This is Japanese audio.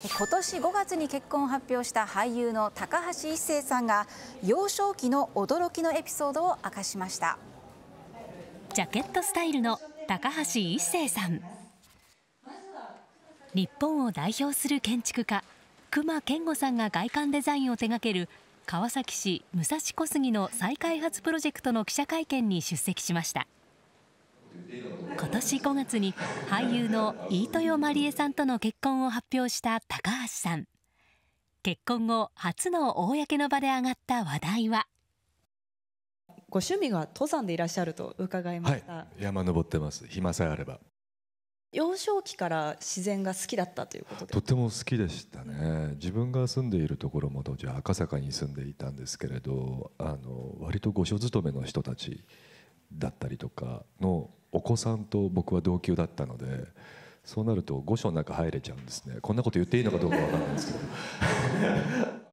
今年5月に結婚を発表した俳優の高橋一生さんが幼少期の驚きのエピソードを明かしましたジャケットスタイルの高橋一生さん日本を代表する建築家隈研吾さんが外観デザインを手掛ける川崎市武蔵小杉の再開発プロジェクトの記者会見に出席しました。年5月に俳優の飯豊まりえさんとの結婚を発表した高橋さん。結婚後初の公の場で上がった話題は。ご趣味が登山でいらっしゃると伺いました、はい、山登ってます暇さえあれば幼少期から自然が好きだったということとても好きでしたね自分が住んでいるところも当時赤坂に住んでいたんですけれどあの割と御所勤めの人たちだったりとかの子さんと僕は同級だったのでそうなると御所の中入れちゃうんですねこんなこと言っていいのかどうかわからないんですけど